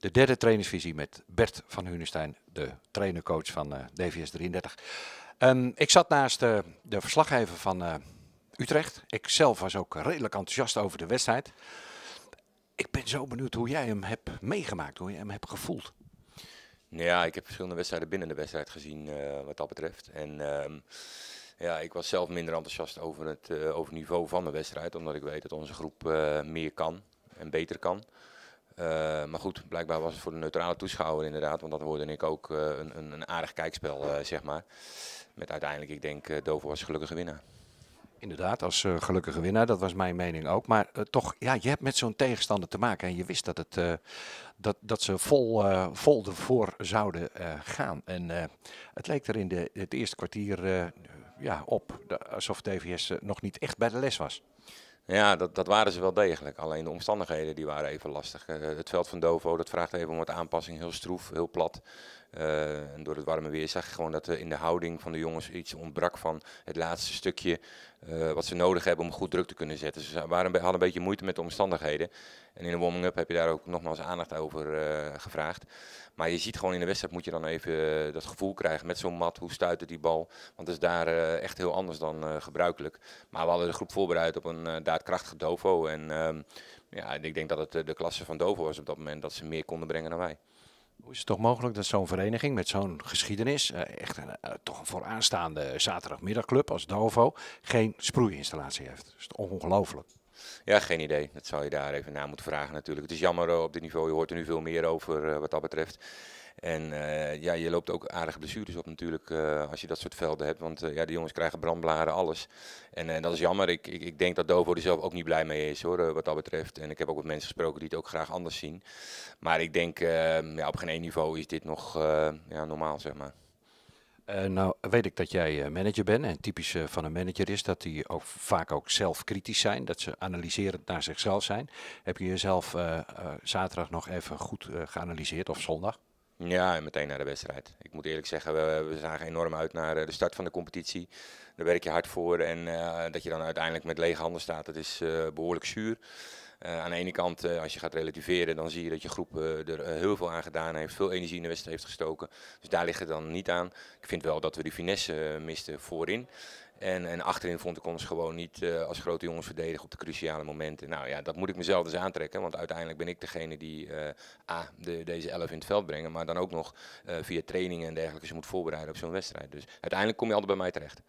De derde trainersvisie met Bert van Hunestein, de trainercoach van eh, DVS 33. Ehm, ik zat naast eh, de verslaggever van eh, Utrecht. Ik zelf was ook redelijk enthousiast over de wedstrijd. Ik ben zo benieuwd hoe jij hem hebt meegemaakt, hoe je hem hebt gevoeld. Nou ja, ik heb verschillende wedstrijden binnen de wedstrijd gezien wat dat betreft. En ehm, ja, ik was zelf minder enthousiast over het, over niveau van de wedstrijd, omdat ik weet dat onze groep meer kan en beter kan. Eh, maar goed, blijkbaar was het voor de neutrale toeschouwer inderdaad, want dat hoorde ik ook eh, een, een, een, aardig kijkspel, eh, zeg maar. Met uiteindelijk, ik denk, Dover was gelukkige winnaar. Inderdaad, als gelukkige winnaar, dat was mijn mening ook. Maar toch, ja, je hebt met zo'n tegenstander te maken en je wist dat, het, dat, dat ze vol, vol ervoor zouden gaan. En het leek er in de, het eerste kwartier ja, op, alsof TVS nog niet echt bij de les was. Ja, dat, dat waren ze wel degelijk. Alleen de omstandigheden die waren even lastig. Eh, het veld van Dovo, dat vraagt even om wat aanpassing. Heel stroef, heel plat. Eh, en door het warme weer zag je gewoon dat er in de houding van de jongens iets ontbrak van het laatste stukje eh, wat ze nodig hebben om goed druk te kunnen zetten. Ze waren, hadden een beetje moeite met de omstandigheden. En in de warming-up heb je daar ook nogmaals aandacht over eh, gevraagd. Maar je ziet gewoon in de wedstrijd moet je dan even dat gevoel krijgen met zo'n mat. Hoe stuitte die bal? Want het is daar echt heel anders dan gebruikelijk. Maar we hadden de groep voorbereid op een daadkrachtige Dovo. En ehm, ja, ik denk dat het de klasse van Dovo was op dat moment dat ze meer konden brengen dan wij. Hoe is het toch mogelijk dat zo'n vereniging met zo'n geschiedenis, eh, echt een, eh, toch een vooraanstaande zaterdagmiddagclub als Dovo, geen sproeiinstallatie heeft? Dat is ongelooflijk. Ja, geen idee. Dat zou je daar even na moeten vragen natuurlijk. Het is jammer eh, op dit niveau. Je hoort er nu veel meer over wat dat betreft. En eh, ja, je loopt ook aardige blessures op natuurlijk eh, als je dat soort velden hebt. Want eh, ja, de jongens krijgen brandblaren, alles. En dat is jammer. Ik, ik, ik, denk dat Dovo er zelf ook niet blij mee is hoor, wat dat betreft. En ik heb ook met mensen gesproken die het ook graag anders zien. Maar ik denk, ehm, ja, op geen één niveau is dit nog ja, normaal, zeg maar. nou weet ik dat jij manager bent en typisch van een manager is dat die ook vaak ook zelf kritisch zijn, dat ze analyserend naar zichzelf zijn. Heb je jezelf zaterdag nog even goed geanalyseerd of zondag? Ja, en meteen naar de wedstrijd. Ik moet eerlijk zeggen, we, zagen enorm uit naar eh, de start van de competitie. Daar werk je hard voor en eh, dat je dan uiteindelijk met lege handen staat, dat is eh, behoorlijk zuur. aan de ene kant, als je gaat relativeren, dan zie je dat je groep er heel veel aan gedaan heeft. Veel energie in de wedstrijd heeft gestoken. Dus daar ligt het dan niet aan. Ik vind wel dat we die finesse misten voorin. En, en achterin vond ik ons gewoon niet eh, als grote jongens verdedigen op de cruciale momenten. Nou ja, dat moet ik mezelf dus aantrekken. Want uiteindelijk ben ik degene die eh, A, de, deze elf in het veld brengen. Maar dan ook nog eh, via trainingen en dergelijke. Ze moet voorbereiden op zo'n wedstrijd. Dus uiteindelijk kom je altijd bij mij terecht.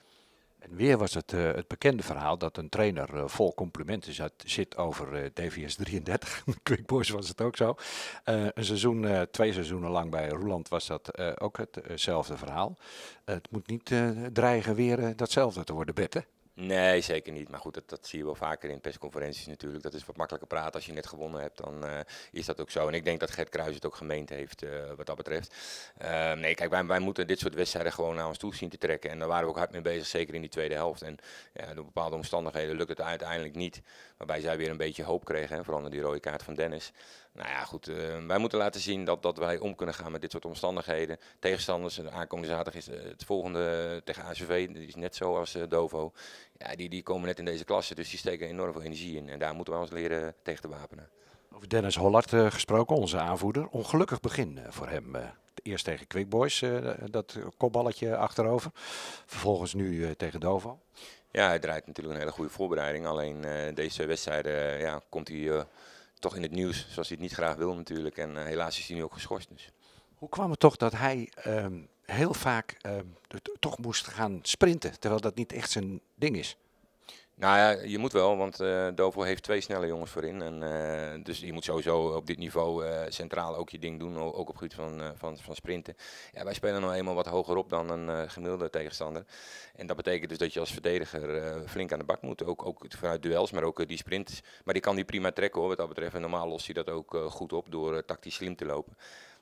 En weer was het, eh, het bekende verhaal dat een trainer eh, vol complimenten zit over eh, DVS 33. Quick Boys was het ook zo. een seizoen, twee seizoenen lang bij Roeland was dat ook hetzelfde verhaal. het moet niet dreigen weer datzelfde te worden, Bette. Nee, zeker niet. Maar goed, dat, zie je wel vaker in persconferenties natuurlijk. Dat is wat makkelijker praten. Als je net gewonnen hebt, dan eh, is dat ook zo. En ik denk dat Gert Kruijs het ook gemeend heeft, eh, wat dat betreft. Ehm, nee, kijk, wij, wij, moeten dit soort wedstrijden gewoon naar ons toe zien te trekken. En daar waren we ook hard mee bezig, zeker in die tweede helft. En ja, door bepaalde omstandigheden lukt het uiteindelijk niet. Waarbij zij weer een beetje hoop kregen, hè, vooral naar die rode kaart van Dennis. Nou ja, goed. Eh, wij moeten laten zien dat, dat wij om kunnen gaan met dit soort omstandigheden. Tegenstanders, aankomende zaterdag is eh, het volgende tegen ACV. Die is net zo als eh, Dovo. Ja, die, die komen net in deze klasse, dus die steken enorm veel energie in. En daar moeten we ons leren tegen te wapenen. Over Dennis Hollard gesproken, onze aanvoerder. Ongelukkig begin voor hem. Uh, eerst tegen Quick Boys, dat kopballetje achterover. Vervolgens nu tegen Dovo. Ja, hij draait natuurlijk een hele goede voorbereiding. Alleen deze wedstrijden ja, komt hij toch in het nieuws, zoals hij het niet graag wil natuurlijk. En eh, helaas is hij nu ook geschorst. Dus. Hoe kwam het toch dat hij ehm, heel vaak ehm, toch moest gaan sprinten, terwijl dat niet echt zijn ding is? Nou ja, je moet wel, want uh, eh, Dovo heeft twee snelle jongens voorin. En, eh, dus je moet sowieso op dit niveau eh, centraal ook je ding doen, ook op het gebied van, van, van sprinten. Ja, wij spelen nou eenmaal wat hoger op dan een gemiddelde tegenstander. En dat betekent dus dat je als verdediger flink aan de bak moet. Ook, ook vanuit duels, maar ook die sprints. Maar die kan die prima trekken hoor, wat dat betreft. En normaal lost hij dat ook goed op door tactisch slim te lopen.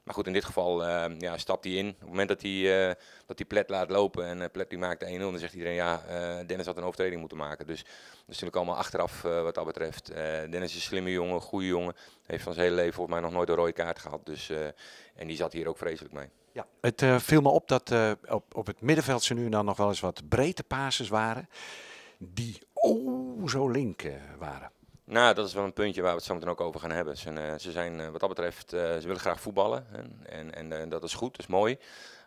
Maar goed, in dit geval uh, ja, stapt hij in. Op het moment dat hij, uh, dat hij Plet laat lopen en uh, eh, Plet die maakt 1-0, dan zegt iedereen ja, eh, Dennis had een overtreding moeten maken. Dus dat is natuurlijk allemaal achteraf wat dat betreft. Dennis is een slimme jongen, goede jongen. Heeft van zijn hele leven volgens mij nog nooit een rode kaart gehad. Dus, en die zat hier ook vreselijk mee. Ja, het viel me op dat op, op het middenveld ze nu dan nou nog wel eens wat brede pases waren. Die oh zo link waren. Nou, dat is wel een puntje waar we het zo meteen ook over gaan hebben. Ze, eh, ze zijn eh, wat dat betreft, eh, ze willen graag voetballen. En, en dat is goed, dat is mooi.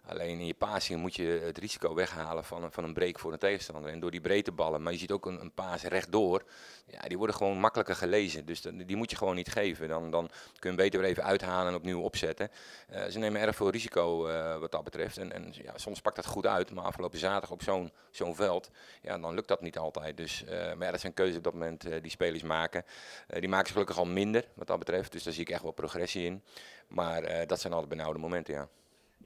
Alleen in je passing moet je het risico weghalen van een, van een break voor een tegenstander. En door die breedte ballen, maar je ziet ook een, een paas rechtdoor, ja, die worden gewoon makkelijker gelezen. Dus die moet je gewoon niet geven. Dan, dan kun je beter weer even uithalen en opnieuw opzetten. Eh, ze nemen erg veel risico eh, wat dat betreft. En, en ja, soms pakt dat goed uit, maar afgelopen zaterdag op zo'n zo'n veld, ja, dan lukt dat niet altijd. Dus, eh, maar ja, dat zijn keuzes op dat moment die spelers maken. die maken ze gelukkig al minder wat dat betreft. Dus daar zie ik echt wel progressie in. Maar dat zijn altijd benauwde momenten, ja.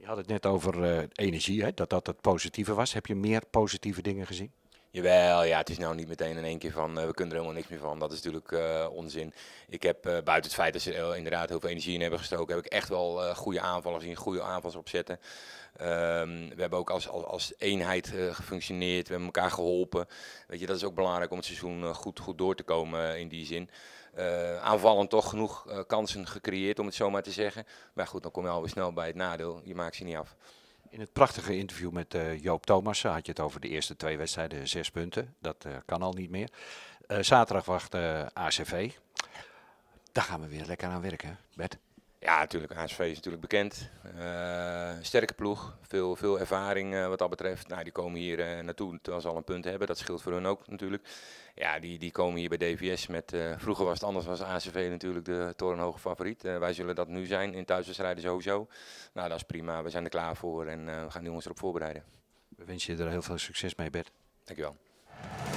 Je had het net over eh, energie, hè, dat dat het positieve was. Heb je meer positieve dingen gezien? Jawel, ja, het is nou niet meteen in één keer van eh, we kunnen er helemaal niks meer van. Dat is natuurlijk eh, onzin. Ik heb eh, buiten het feit dat ze inderdaad heel veel energie in hebben gestoken, heb ik echt wel goede aanvallen zien, goede aanvals opzetten. Ehm, we hebben ook als, als, als eenheid gefunctioneerd, we hebben elkaar geholpen. Weet je, dat is ook belangrijk om het seizoen goed, goed door te komen in die zin. aanvallen toch genoeg kansen gecreëerd, om het zo maar te zeggen. Maar goed, dan kom je alweer snel bij het nadeel. Je maakt ze niet af. In het prachtige interview met eh, Joop Thomas had je het over de eerste twee wedstrijden, zes punten. Dat eh, kan al niet meer. Eh, zaterdag wacht ACV. Daar gaan we weer lekker aan werken, Bed? Ja, natuurlijk. HSV is natuurlijk bekend. Eh, sterke ploeg. Veel, veel ervaring eh, wat dat betreft. Nou, die komen hier eh, naartoe terwijl ze al een punt hebben. Dat scheelt voor hun ook natuurlijk. Ja, die, die komen hier bij DVS met... vroeger was het anders, was ACV natuurlijk de torenhoge favoriet. wij zullen dat nu zijn in thuiswedstrijden sowieso. Nou, dat is prima. We zijn er klaar voor en we gaan nu jongens erop voorbereiden. We wensen je er heel veel succes mee, Bert. Dankjewel.